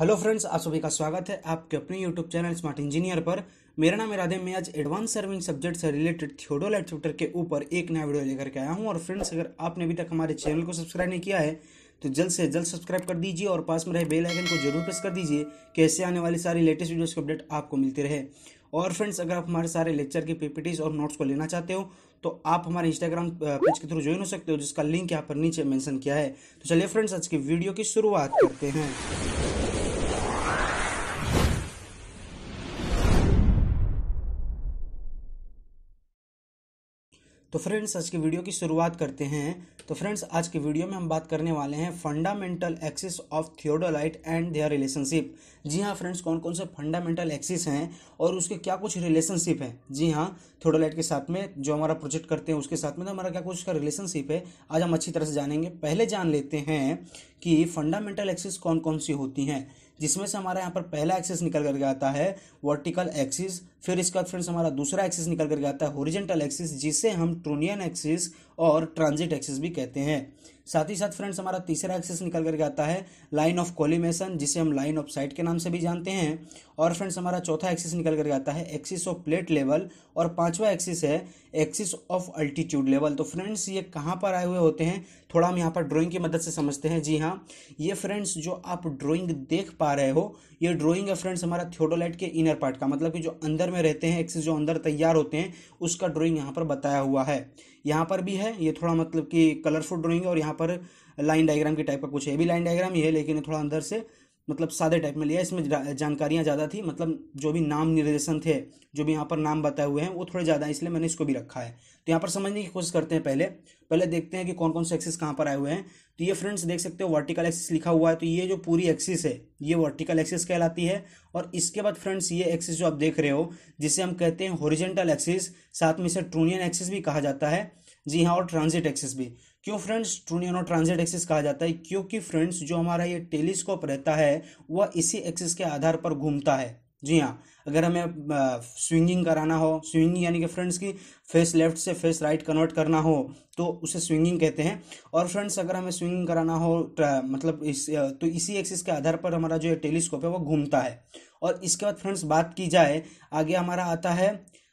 hello friends आप सभी का स्वागत है आपके अपने यूट्यूब चैनल स्मार्ट इंजीनियर पर मेरा नाम इरादे मैं आज एडवांस सर्विंग सब्जेक्ट से रिलेटेड थियोडोलाइट चैप्टर के ऊपर एक नया वीडियो लेकर के आया हूं और फ्रेंड्स अगर आपने अभी तक हमारे चैनल को सब्सक्राइब नहीं किया है तो जल्द से जल्द सब्सक्राइब कर दीजिए और पास में रहे बेलाइकन को जरूर प्रेस कर दीजिए कि ऐसे आने वाली सारी लेटेस्ट वीडियोज की अपडेट आपको मिलती रहे और फ्रेंड्स अगर आप हमारे सारे लेक्चर के पीपीटीज और नोट्स को लेना चाहते हो तो आप हमारे इंस्टाग्राम पेज के थ्रू ज्वाइन हो सकते हो जिसका लिंक यहाँ पर नीचे मेंशन किया है तो चलिए फ्रेंड्स आज की वीडियो की शुरुआत करते हैं तो फ्रेंड्स आज की वीडियो की शुरुआत करते हैं तो फ्रेंड्स आज की वीडियो में हम बात करने वाले हैं fundamental axis of theodolite and their relationship जी हाँ फ्रेंड्स कौन कौन से फंडामेंटल एक्सिस हैं और उसके क्या कुछ रिलेशनशिप है जी हाँ थियोडोलाइट के साथ में जो हमारा प्रोजेक्ट करते हैं उसके साथ में तो हमारा क्या कुछ उसका रिलेशनशिप है आज हम अच्छी तरह से जानेंगे पहले जान लेते हैं कि फंडामेंटल एक्सिस कौन कौन सी होती हैं जिसमें से हमारा यहाँ पर पहला एक्सिस निकल करके आता है वर्टिकल एक्सिस फिर इसके बाद फ्रेंड्स हमारा दूसरा एक्सिस निकल करके आता है होरिजेंटल एक्सिस जिसे हम ट्रोनियन एक्सिस और ट्रांजिट एक्सेस भी कहते हैं साथ ही साथ फ्रेंड्स हमारा तीसरा एक्सेस निकल करके आता है लाइन ऑफ कोलिमेशन जिसे हम लाइन ऑफ साइट के नाम से भी जानते हैं और फ्रेंड्स हमारा चौथा एक्सेस निकल करके आता है एक्सिस ऑफ प्लेट लेवल और पांचवा एक्सिस है एक्सिस ऑफ अल्टीट्यूड लेवल तो फ्रेंड्स ये कहाँ पर आए हुए होते हैं थोड़ा हम यहाँ पर ड्रॉइंग की मदद से समझते हैं जी हाँ ये फ्रेंड्स जो आप ड्रॉइंग देख पा रहे हो ये ड्रॉइंग है फ्रेंड्स हमारा थियोडोलाइट के इनर पार्ट का मतलब कि जो अंदर में रहते हैं एक्सिस जो अंदर तैयार होते हैं उसका ड्रॉइंग यहाँ पर बताया हुआ है यहाँ पर भी है ये थोड़ा मतलब कि कलरफुल ड्राइंग है और यहाँ पर लाइन डायग्राम के टाइप का कुछ है भी लाइन डायग्राम ही है लेकिन थोड़ा अंदर से मतलब सादे टाइप में लिया इसमें जानकारियाँ ज़्यादा थी मतलब जो भी नाम निर्देशन थे जो भी यहाँ पर नाम बताए हुए हैं वो थोड़े ज़्यादा हैं इसलिए मैंने इसको भी रखा है तो यहाँ पर समझने की कोशिश करते हैं पहले पहले देखते हैं कि कौन कौन से एक्सिस कहाँ पर आए हुए हैं तो ये फ्रेंड्स देख सकते हो वर्टिकल एक्सिस लिखा हुआ है तो ये जो पूरी एक्सिस है ये वर्टिकल एक्सिस कहलाती है और इसके बाद फ्रेंड्स ये एक्सिस जो आप देख रहे हो जिसे हम कहते हैं होरिजेंटल एक्सिस साथ में इसे ट्रूनियन एक्सिस भी कहा जाता है जी हाँ और ट्रांजिट एक्सिस भी क्यों फ्रेंड्स ट्रूनियनो ट्रांजिट एक्सिस कहा जाता है क्योंकि फ्रेंड्स जो हमारा ये टेलीस्कोप रहता है वह इसी एक्सिस के आधार पर घूमता है जी हाँ अगर हमें स्विंगिंग कराना हो स्विंगिंग यानी कि फ्रेंड्स की फेस लेफ्ट से फेस राइट कन्वर्ट करना हो तो उसे स्विंगिंग कहते हैं और फ्रेंड्स अगर हमें स्विंगिंग कराना हो मतलब इस तो इसी एक्सिस के आधार पर हमारा जो टेलीस्कोप है वो घूमता है और इसके बाद फ्रेंड्स बात की जाए आगे हमारा आता है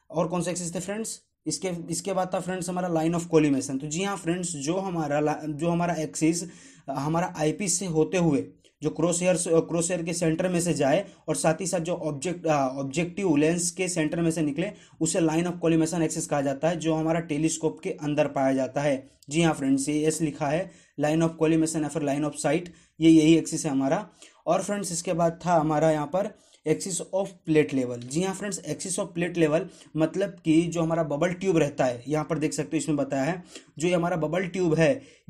और कौन सा एक्सिस थे फ्रेंड्स इसके इसके बाद था फ्रेंड्स हमारा लाइन ऑफ कोलिमेशन तो जी हाँ फ्रेंड्स जो हमारा जो हमारा एक्सिस हमारा आईपीस से होते हुए जो क्रॉस हेयर क्रॉस हेयर के सेंटर में से जाए और साथ ही साथ जो ऑब्जेक्ट ऑब्जेक्टिव लेंस के सेंटर में से निकले उसे लाइन ऑफ कोलिमेशन एक्सिस कहा जाता है जो हमारा टेलीस्कोप के अंदर पाया जाता है जी हाँ फ्रेंड्स ये एस लिखा है लाइन ऑफ कोलिमेशन या फिर लाइन ऑफ साइट ये यही एक्सिस है हमारा और फ्रेंड्स इसके बाद था हमारा यहाँ पर एक्सिस ऑफ प्लेट लेवल जी हाँ friends axis of plate level मतलब कि जो हमारा बबल ट्यूब रहता है यहाँ पर देख सकते हो इसमें बताया है जो ये हमारा बबल ट्यूब है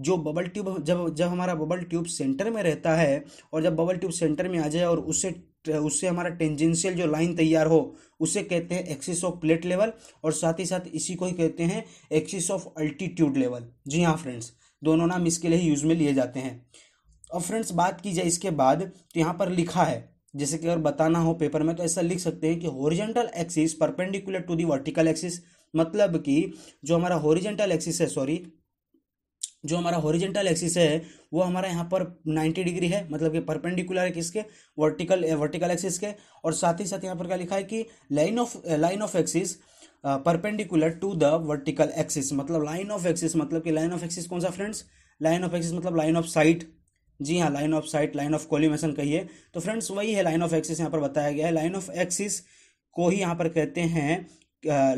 जो बबल ट्यूब जब जब हमारा बबल ट्यूब सेंटर में रहता है और जब बबल ट्यूब सेंटर में आ जाए और उससे उससे हमारा टेंजेंशियल जो लाइन तैयार हो उसे कहते हैं एक्सिस ऑफ प्लेट लेवल और साथ ही साथ इसी को ही कहते हैं एक्सिस ऑफ अल्टीट्यूड लेवल जी हाँ फ्रेंड्स दोनों नाम इसके लिए यूज में लिए जाते हैं और फ्रेंड्स बात की जाए इसके बाद तो यहाँ पर लिखा है जैसे कि अगर बताना हो पेपर में तो ऐसा लिख सकते हैं कि horizontal axis perpendicular to the vertical axis मतलब कि जो हमारा हॉरिजेंटल एक्सिस है सॉरी जो हमारा हॉरिजेंटल एक्सिस है वो हमारा यहाँ पर 90 डिग्री है मतलब कि परपेंडिकुलर है किसके वर्टिकल वर्टिकल एक्सिस के और साथ ही साथ यहाँ पर क्या लिखा है कि line of line of axis perpendicular to the vertical axis मतलब लाइन ऑफ एक्सिस मतलब कि लाइन ऑफ एक्सिस कौन सा फ्रेंड्स लाइन ऑफ एक्सिस मतलब लाइन ऑफ साइट जी हाँ line of sight line of collimation कहिए तो फ्रेंड्स वही है लाइन ऑफ एक्सिस यहाँ पर बताया गया है लाइन ऑफ एक्सिस को ही यहाँ पर कहते हैं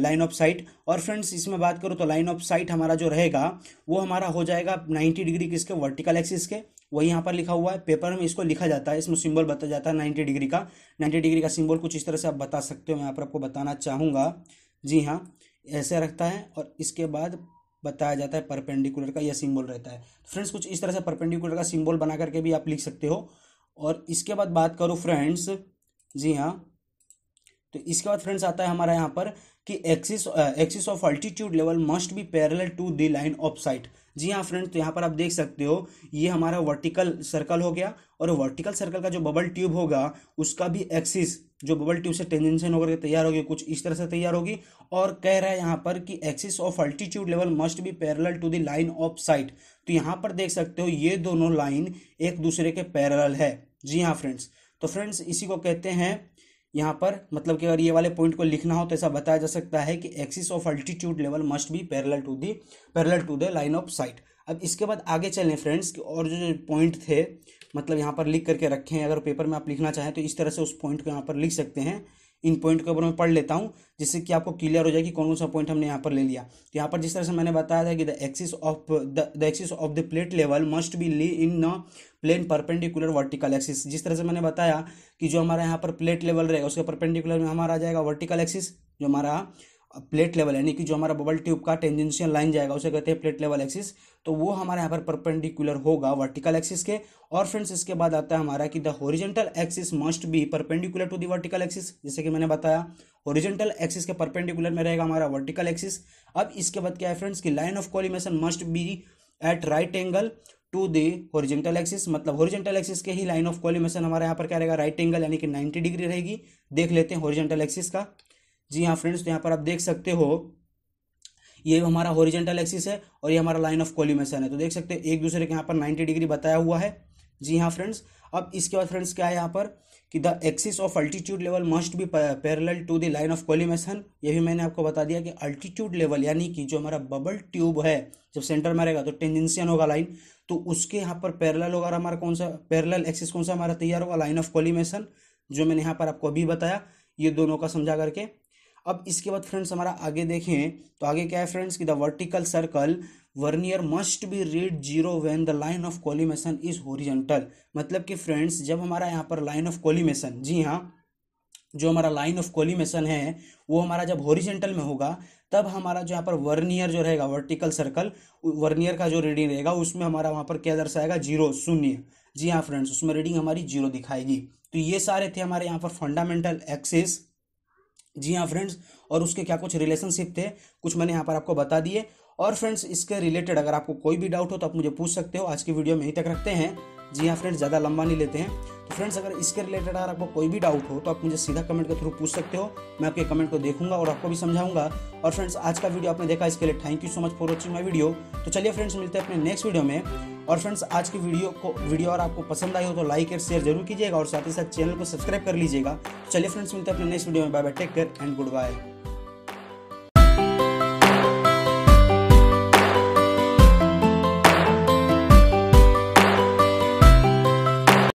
लाइन ऑफ साइट और फ्रेंड्स इसमें बात करूँ तो लाइन ऑफ साइट हमारा जो रहेगा वो हमारा हो जाएगा नाइन्टी डिग्री किसके वर्टिकल एक्सिस के वही यहाँ पर लिखा हुआ है पेपर में इसको लिखा जाता है इसमें सिंबल बताया जाता है नाइन्टी डिग्री का नाइन्टी डिग्री का सिंबल कुछ इस तरह से आप बता सकते हो मैं यहाँ पर आपको बताना चाहूँगा जी हाँ ऐसे रखता है और इसके बाद बताया जाता है परपेंडिकुलर का यह सिंबल रहता है फ्रेंड्स तो कुछ इस तरह से परपेंडिकुलर का सिंबल बना करके भी आप लिख सकते हो और इसके बाद बात करूँ फ्रेंड्स जी हाँ तो इसके बाद फ्रेंड्स आता है हमारा यहाँ पर कि axis axis of altitude level must be parallel to the line of sight जी हाँ फ्रेंड्स तो यहाँ पर आप देख सकते हो ये हमारा वर्टिकल सर्कल हो गया और वर्टिकल सर्कल का जो बबल ट्यूब होगा उसका भी एक्सिस जो बबल ट्यूब से टेंजेंशन होकर के तैयार होगी कुछ इस तरह से तैयार होगी और कह रहा है यहाँ पर कि axis of altitude level must be parallel to the line of sight तो यहाँ पर देख सकते हो ये दोनों लाइन एक दूसरे के पैरल है जी हाँ फ्रेंड्स तो फ्रेंड्स इसी को कहते हैं यहाँ पर मतलब कि अगर ये वाले पॉइंट को लिखना हो तो ऐसा बताया जा सकता है कि axis of altitude level must be parallel to the parallel to the line of sight अब इसके बाद आगे चलें फ्रेंड्स कि और जो जो पॉइंट थे मतलब यहाँ पर लिख करके रखे हैं अगर पेपर में आप लिखना चाहें तो इस तरह से उस पॉइंट को यहाँ पर लिख सकते हैं इन पॉइंट के ऊपर मैं पढ़ लेता हूँ जिससे कि आपको क्लियर हो जाए कि कौन कौन सा पॉइंट हमने यहाँ पर ले लिया तो यहाँ पर जिस तरह से मैंने बताया था कि the axis of the axis of the plate level must be lie in a plane perpendicular vertical axis जिस तरह से मैंने बताया कि जो हमारा यहाँ पर प्लेट लेवल रहेगा उसके परपेंडिकुलर में हमारा आ जाएगा वर्टिकल एक्सिस जो हमारा प्लेट लेवल यानी कि जो हमारा बबल ट्यूब का टेंजेंशियल लाइन जाएगा उसे कहते हैं प्लेट लेवल एक्सिस तो वो हमारे यहाँ पर परपेंडिकुलर होगा वर्टिकल एक्सिस के और फ्रेंड्स इसके बाद आता है हमारा कि the horizontal axis must be perpendicular to the vertical axis जैसे कि मैंने बताया होरिजेंटल एक्सिस के परपेंडिकुलर में रहेगा हमारा वर्टिकल एक्सिस अब इसके बाद क्या है फ्रेंड्स की line of collimation must be at right angle to the horizontal axis मतलब होरिजेंटल एक्सिस के ही लाइन ऑफ कॉलिमेशन हमारे यहाँ पर क्या रहेगा राइट एंगल यानी कि 90 डिग्री रहेगी देख लेते हैं होरिजेंटल एक्सिस का जी हाँ फ्रेंड्स तो यहाँ पर आप देख सकते हो ये हमारा हॉरिजेंटल एक्सिस है और ये हमारा लाइन ऑफ कोलिमेशन है तो देख सकते हैं एक दूसरे के यहाँ पर नाइन्टी डिग्री बताया हुआ है जी हाँ फ्रेंड्स अब इसके बाद फ्रेंड्स क्या है यहाँ पर कि the axis of altitude level must be parallel to the line of collimation ये भी मैंने आपको बता दिया कि अल्टीट्यूड लेवल यानी कि जो हमारा बबल ट्यूब है जब सेंटर में रहेगा तो टेंजेंशियन होगा लाइन तो उसके यहाँ पर पैरल होगा हमारा कौन सा पैरल एक्सिस कौन सा हमारा तैयार होगा लाइन ऑफ कोलिमेशन जो मैंने यहाँ पर आपको अभी बताया ये दोनों का समझा करके अब इसके बाद फ्रेंड्स हमारा आगे देखें तो आगे क्या है फ्रेंड्स कि the vertical circle vernier must be read zero when the line of collimation is horizontal मतलब कि फ्रेंड्स जब हमारा यहाँ पर लाइन ऑफ कॉलीमेशन जी हाँ जो हमारा लाइन ऑफ कॉलीमेशन है वो हमारा जब होरिजेंटल में होगा तब हमारा जो यहाँ पर वर्नियर जो रहेगा वर्टिकल सर्कल वर्नियर का जो रीडिंग रहेगा उसमें हमारा वहाँ पर क्या दर्शाएगा जीरो शून्य जी हाँ फ्रेंड्स उसमें रीडिंग हमारी जीरो दिखाएगी तो ये सारे थे हमारे यहाँ पर फंडामेंटल एक्सिस जी हाँ फ्रेंड्स और उसके क्या कुछ रिलेशनशिप थे कुछ मैंने यहाँ पर आपको बता दिए और फ्रेंड्स इसके रिलेटेड अगर आपको कोई भी डाउट हो तो आप मुझे पूछ सकते हो आज की वीडियो में यहीं तक रखते हैं जी हाँ फ्रेंड्स ज़्यादा लंबा नहीं लेते हैं तो फ्रेंड्स अगर इसके रिलेटेड अगर आपको कोई भी डाउट हो तो आप मुझे सीधा कमेंट के थ्रू पूछ सकते हो मैं आपके कमेंट को देखूंगा और आपको भी समझाऊंगा और फ्रेंड्स आज का वीडियो आपने देखा इसके लिए thank you so much for watching my video तो चलिए फ्रेंड्स मिलते हैं अपने नेक्स्ट वीडियो में और फ्रेंड्स आज की वीडियो को वीडियो और आपको पसंद आई हो तो लाइक और शेयर जरूर कीजिएगा और साथ ही साथ चैनल को सब्सक्राइब कर लीजिएगा तो चलिए फ्रेंड्स मिलते हैं अपने नेक्स्ट वीडियो में bye bye take care and good bye